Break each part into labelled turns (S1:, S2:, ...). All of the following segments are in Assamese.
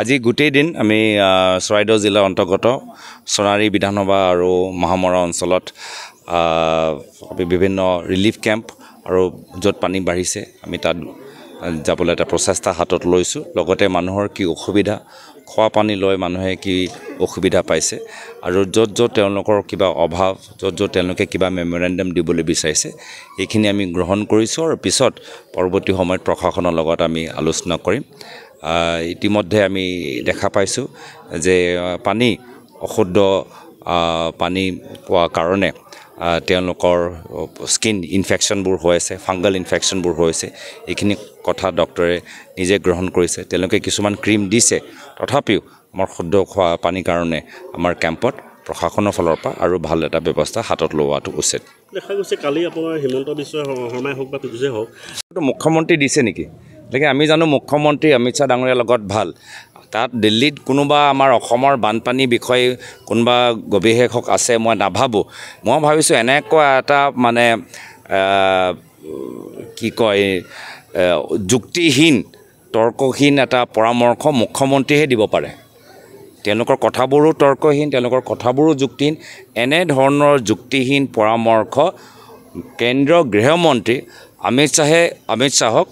S1: আজি গোটেই দিন আমি চৰাইদেউ জিলাৰ অন্তৰ্গত সোণাৰী বিধানসভা আৰু মহামৰা অঞ্চলত আমি বিভিন্ন ৰিলিফ কেম্প আৰু য'ত পানী বাঢ়িছে আমি তাত যাবলৈ এটা প্ৰচেষ্টা হাতত লৈছোঁ লগতে মানুহৰ কি অসুবিধা খোৱা পানী লৈ মানুহে কি অসুবিধা পাইছে আৰু য'ত য'ত তেওঁলোকৰ কিবা অভাৱ য'ত য'ত তেওঁলোকে কিবা মেমৰেণ্ডাম দিবলৈ বিচাৰিছে এইখিনি আমি গ্ৰহণ কৰিছোঁ আৰু পিছত পৰৱৰ্তী সময়ত প্ৰশাসনৰ লগত আমি আলোচনা কৰিম ইতিমধ্যে আমি দেখা পাইছোঁ যে পানী অশুদ্ধ পানী পোৱাৰ কাৰণে তেওঁলোকৰ স্কিন ইনফেকশ্যনবোৰ হৈ আছে ফাংগাল ইনফেকশ্যনবোৰ হৈ আছে এইখিনি কথা ডক্টৰে নিজে গ্ৰহণ কৰিছে তেওঁলোকে কিছুমান ক্ৰীম দিছে তথাপিও আমাৰ শুদ্ধ খোৱা পানীৰ কাৰণে আমাৰ কেম্পত প্ৰশাসনৰ ফালৰ পৰা আৰু ভাল এটা ব্যৱস্থা হাতত লোৱাটো উচিত দেখা গৈছে কালি আপোনাৰ হিমন্ত বিশ্ব শৰ্মাই হওক বা পিজুজে হওক মুখ্যমন্ত্ৰী দিছে নেকি গতিকে আমি জানো মুখ্যমন্ত্ৰী অমিত শ্বাহ ডাঙৰীয়াৰ লগত ভাল তাত দিল্লীত কোনোবা আমাৰ অসমৰ বানপানী বিষয়ে কোনোবা গৱেষক আছে মই নাভাবোঁ মই ভাবিছোঁ এনেকুৱা এটা মানে কি কয় যুক্তিহীন তৰ্কহীন এটা পৰামৰ্শ মুখ্যমন্ত্ৰীহে দিব পাৰে তেওঁলোকৰ কথাবোৰো তৰ্কহীন তেওঁলোকৰ কথাবোৰো যুক্তিহীন এনেধৰণৰ যুক্তিহীন পৰামৰ্শ কেন্দ্ৰীয় গৃহমন্ত্ৰী অমিত শ্বাহে অমিত শ্বাহক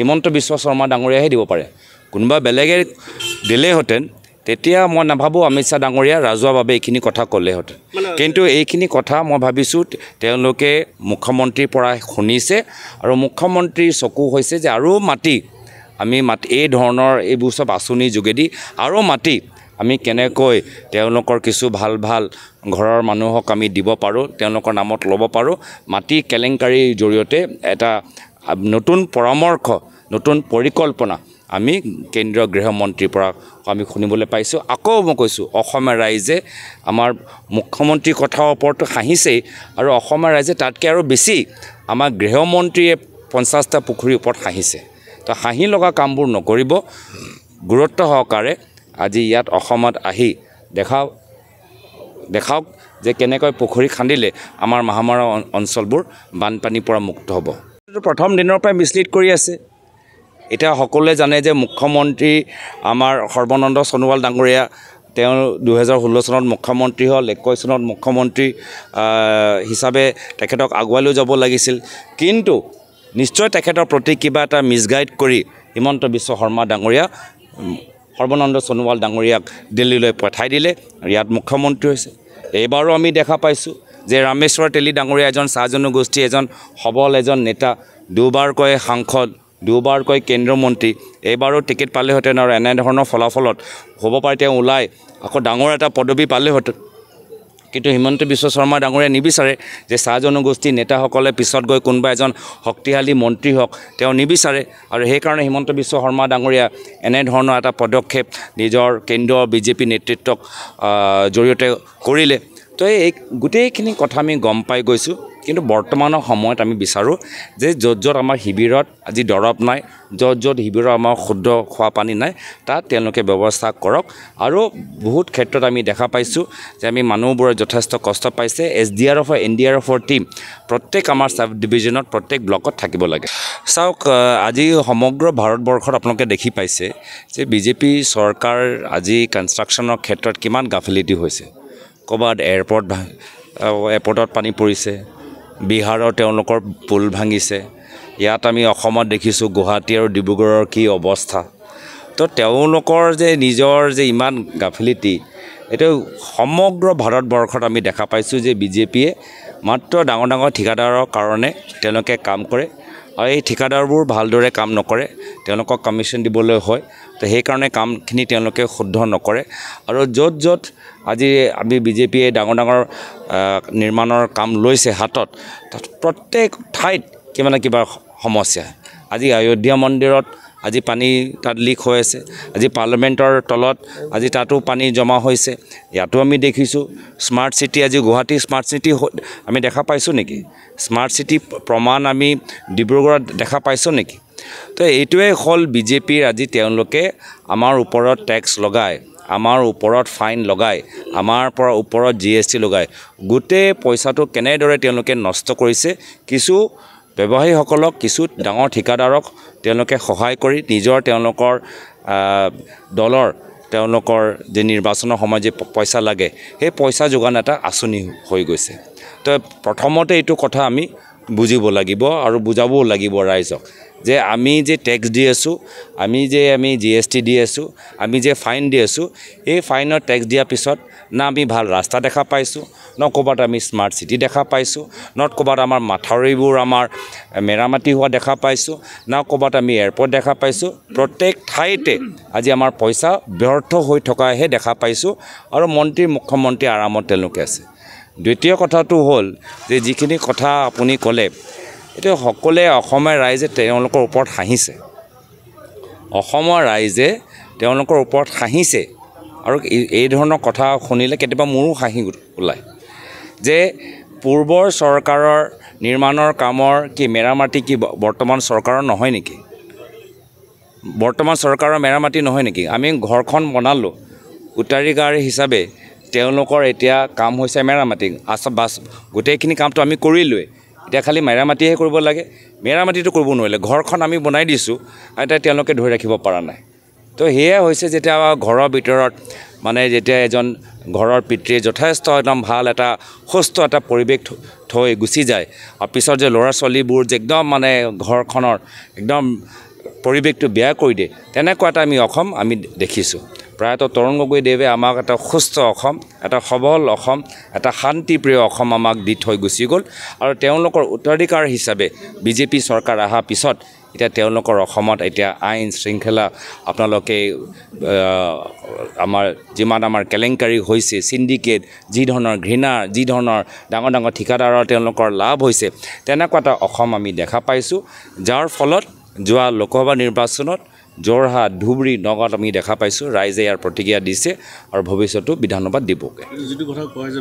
S1: হিমন্ত বিশ্ব শৰ্মা ডাঙৰীয়াহে দিব পাৰে কোনোবা বেলেগে দিলেহেঁতেন তেতিয়া মই নাভাবোঁ অমিত শ্বাহ ডাঙৰীয়া ৰাজহুৱা বাবে এইখিনি কথা ক'লেহেঁতেন কিন্তু এইখিনি কথা মই ভাবিছোঁ তেওঁলোকে মুখ্যমন্ত্ৰীৰ পৰা শুনিছে আৰু মুখ্যমন্ত্ৰীৰ চকু হৈছে যে আৰু মাটি আমি মাটি এই ধৰণৰ এইবোৰ চব আঁচনিৰ যোগেদি আৰু মাটি আমি কেনেকৈ তেওঁলোকৰ কিছু ভাল ভাল ঘৰৰ মানুহক আমি দিব পাৰোঁ তেওঁলোকৰ নামত ল'ব পাৰোঁ মাটি কেলেংকাৰীৰ জৰিয়তে এটা নতুন পৰামৰ্শ নতুন পৰিকল্পনা আমি কেন্দ্ৰীয় গৃহমন্ত্ৰীৰ পৰা আমি শুনিবলৈ পাইছোঁ আকৌ মই কৈছোঁ অসমীয়া ৰাইজে আমাৰ মুখ্যমন্ত্ৰীৰ কথাৰ ওপৰতো হাঁহিছেই আৰু অসমীয়া ৰাইজে তাতকৈ আৰু বেছি আমাৰ গৃহমন্ত্ৰীয়ে পঞ্চাছটা পুখুৰীৰ ওপৰত হাঁহিছে তো হাঁহি লগা কামবোৰ নকৰিব গুৰুত্ব সহকাৰে আজি ইয়াত অসমত আহি দেখা দেখাওক যে কেনেকৈ পুখুৰী খান্দিলে আমাৰ মহামাৰা অঞ্চলবোৰ বানপানীৰ পৰা মুক্ত হ'ব প্ৰথম দিনৰ পৰাই মিছলিড কৰি আছে এতিয়া সকলোৱে জানে যে মুখ্যমন্ত্ৰী আমাৰ সৰ্বানন্দ সোণোৱাল ডাঙৰীয়া তেওঁ দুহেজাৰ ষোল্ল চনত মুখ্যমন্ত্ৰী হ'ল একৈছ চনত মুখ্যমন্ত্ৰী হিচাপে তেখেতক আগুৱাই লৈ যাব লাগিছিল কিন্তু নিশ্চয় তেখেতৰ প্ৰতি কিবা এটা মিছগাইড কৰি হিমন্ত বিশ্ব শৰ্মা ডাঙৰীয়া সৰ্বানন্দ সোণোৱাল ডাঙৰীয়াক দিল্লীলৈ পঠাই দিলে ইয়াত মুখ্যমন্ত্ৰী হৈছে এইবাৰো আমি দেখা পাইছোঁ যে ৰামেশ্বৰ তেলী ডাঙৰীয়া এজন চাহ জনগোষ্ঠী এজন সবল এজন নেতা দুবাৰকৈ সাংসদ দুবাৰকৈ মন্ত্ৰী এইবাৰো টিকেট পালেহেঁতেন আৰু এনেধৰণৰ ফলাফলত হ'ব পাৰে তেওঁ ওলাই আকৌ ডাঙৰ এটা পদবী পালেহেঁতেন কিন্তু হিমন্ত বিশ্ব শৰ্মা ডাঙৰীয়া নিবিচাৰে যে চাহ জনগোষ্ঠীৰ নেতাসকলে পিছত গৈ কোনোবা এজন শক্তিশালী মন্ত্ৰী হওক তেওঁ নিবিচাৰে আৰু সেইকাৰণে হিমন্ত বিশ্ব শৰ্মা ডাঙৰীয়া এনেধৰণৰ এটা পদক্ষেপ নিজৰ কেন্দ্ৰীয় বিজেপি নেতৃত্বক জৰিয়তে কৰিলে তো এই গোটেইখিনি কথা আমি গম পাই গৈছোঁ কিন্তু বৰ্তমানৰ সময়ত আমি বিচাৰোঁ যে য'ত য'ত আমাৰ শিবিৰত আজি দৰৱ নাই য'ত য'ত শিবিৰত আমাৰ শুদ্ধ খোৱা পানী নাই তাত তেওঁলোকে ব্যৱস্থা কৰক আৰু বহুত ক্ষেত্ৰত আমি দেখা পাইছোঁ যে আমি মানুহবোৰে যথেষ্ট কষ্ট পাইছে এছ ডি আৰ এফৰ এন ডি আৰ এফৰ টীম প্ৰত্যেক আমাৰ ছাব ডিভিজনত প্ৰত্যেক ব্লকত থাকিব লাগে চাওক আজি সমগ্ৰ ভাৰতবৰ্ষত আপোনালোকে দেখি পাইছে যে বিজেপি চৰকাৰ আজি কনষ্ট্ৰাকশ্যনৰ ক্ষেত্ৰত কিমান গাফিলিটি হৈছে ক'ৰবাত এয়াৰপৰ্ট এয়াৰপৰ্টত পানী পৰিছে বিহাৰৰ তেওঁলোকৰ পুল ভাঙিছে ইয়াত আমি অসমত দেখিছোঁ গুৱাহাটী আৰু ডিব্ৰুগড়ৰ কি অৱস্থা তো তেওঁলোকৰ যে নিজৰ যে ইমান গাফিলিটি এইটো সমগ্ৰ ভাৰতবৰ্ষত আমি দেখা পাইছোঁ যে বিজেপিয়ে মাত্ৰ ডাঙৰ ডাঙৰ ঠিকাদাৰৰ কাৰণে তেওঁলোকে কাম কৰে আৰু এই ঠিকাদাৰবোৰ ভালদৰে কাম নকৰে তেওঁলোকক কমিশ্যন দিবলৈ হয় তো সেইকাৰণে কামখিনি তেওঁলোকে শুদ্ধ নকৰে আৰু য'ত য'ত আজি আমি বিজেপিয়ে ডাঙৰ ডাঙৰ নিৰ্মাণৰ কাম লৈছে হাতত তাত প্ৰত্যেক ঠাইত কিবা নহয় কিবা সমস্যা আজি অযোধ্যা মন্দিৰত আজি পানী তাত লিক হৈ আছে আজি পাৰ্লামেণ্টৰ তলত আজি তাতো পানী জমা হৈছে ইয়াতো আমি দেখিছোঁ স্মাৰ্ট চিটি আজি গুৱাহাটী স্মাৰ্ট চিটি আমি দেখা পাইছোঁ নেকি স্মাৰ্ট চিটি প্ৰমাণ আমি ডিব্ৰুগড়ত দেখা পাইছোঁ নেকি তো এইটোৱে হ'ল বিজেপিৰ আজি তেওঁলোকে আমাৰ ওপৰত টেক্স লগায় আমাৰ ওপৰত ফাইন লগায় আমাৰ পৰা ওপৰত জি এছ টি লগায় গোটেই পইচাটো কেনেদৰে তেওঁলোকে নষ্ট কৰিছে কিছু ব্যৱসায়ীসকলক কিছু ডাঙৰ ঠিকাদাৰক তেওঁলোকে সহায় কৰি নিজৰ তেওঁলোকৰ দলৰ তেওঁলোকৰ যি নিৰ্বাচনৰ সময়ত যি পইচা লাগে সেই পইচা যোগান এটা আঁচনি হৈ গৈছে তো প্ৰথমতে এইটো কথা আমি বুজিব লাগিব আৰু বুজাবও লাগিব ৰাইজক যে আমি যে টেক্স দি আছোঁ আমি যে আমি জি এছ টি দি আছোঁ আমি যে ফাইন দি আছোঁ এই ফাইনৰ টেক্স দিয়াৰ পিছত না আমি ভাল ৰাস্তা দেখা পাইছোঁ ন ক'ৰবাত আমি স্মাৰ্ট চিটি দেখা পাইছোঁ ন ক'ৰবাত আমাৰ মাথাউৰিবোৰ আমাৰ মেৰামতি হোৱা দেখা পাইছোঁ না ক'ৰবাত আমি এয়াৰপৰ্ট দেখা পাইছোঁ প্ৰত্যেক ঠাইতে আজি আমাৰ পইচা ব্যৰ্থ হৈ থকাহে দেখা পাইছোঁ আৰু মন্ত্ৰী মুখ্যমন্ত্ৰী আৰামত তেওঁলোকে আছে দ্বিতীয় কথাটো হ'ল যে যিখিনি কথা আপুনি ক'লে এতিয়া সকলোৱে অসমীয়া ৰাইজে তেওঁলোকৰ ওপৰত হাঁহিছে অসমৰ ৰাইজে তেওঁলোকৰ ওপৰত হাঁহিছে আৰু এই ধৰণৰ কথা শুনিলে কেতিয়াবা মোৰো হাঁহি ওলায় যে পূৰ্বৰ চৰকাৰৰ নিৰ্মাণৰ কামৰ কি মেৰামাতি কি বৰ্তমান চৰকাৰৰ নহয় নেকি বৰ্তমান চৰকাৰৰ মেৰামাতি নহয় নেকি আমি ঘৰখন বনালোঁ উত্তৰাধিকাৰ হিচাপে তেওঁলোকৰ এতিয়া কাম হৈছে মেৰামাতি আচ বাছ গোটেইখিনি কামটো আমি কৰিলোৱে এতিয়া খালী মেৰামাতিহে কৰিব লাগে মেৰামাতিটো কৰিব নোৱাৰিলে ঘৰখন আমি বনাই দিছোঁ এতিয়া তেওঁলোকে ধৰি ৰাখিব পৰা নাই তো সেয়াই হৈছে যেতিয়া ঘৰৰ ভিতৰত মানে যেতিয়া এজন ঘৰৰ পিতৃয়ে যথেষ্ট একদম ভাল এটা সুস্থ এটা পৰিৱেশ থৈ গুচি যায় আৰু পিছত যে ল'ৰা ছোৱালীবোৰ যে একদম মানে ঘৰখনৰ একদম পৰিৱেশটো বেয়া কৰি দিয়ে তেনেকুৱা এটা আমি অসম আমি দেখিছোঁ প্ৰায়ত তৰুণ গগৈদেৱে আমাক এটা সুস্থ অসম এটা সবল অসম এটা শান্তিপ্ৰিয় অসম আমাক দি থৈ গুচি গ'ল আৰু তেওঁলোকৰ উত্তৰাধিকাৰ হিচাপে বিজেপি চৰকাৰ অহাৰ পিছত এতিয়া তেওঁলোকৰ অসমত এতিয়া আইন শৃংখলা আপোনালোকে আমাৰ যিমান আমাৰ কেলেংকাৰী হৈছে চিণ্ডিকেট যি ধৰণৰ ঘৃণা যি ধৰণৰ ডাঙৰ ডাঙৰ ঠিকাদাৰৰ তেওঁলোকৰ লাভ হৈছে তেনেকুৱা এটা অসম আমি দেখা পাইছোঁ যাৰ ফলত যোৱা লোকসভা নিৰ্বাচনত যোৰহাট ধুবুৰী নগাঁৱত আমি দেখা পাইছোঁ ৰাইজে ইয়াৰ প্ৰতিক্ৰিয়া দিছে আৰু ভৱিষ্যতেও বিধানসভাত দিবগৈ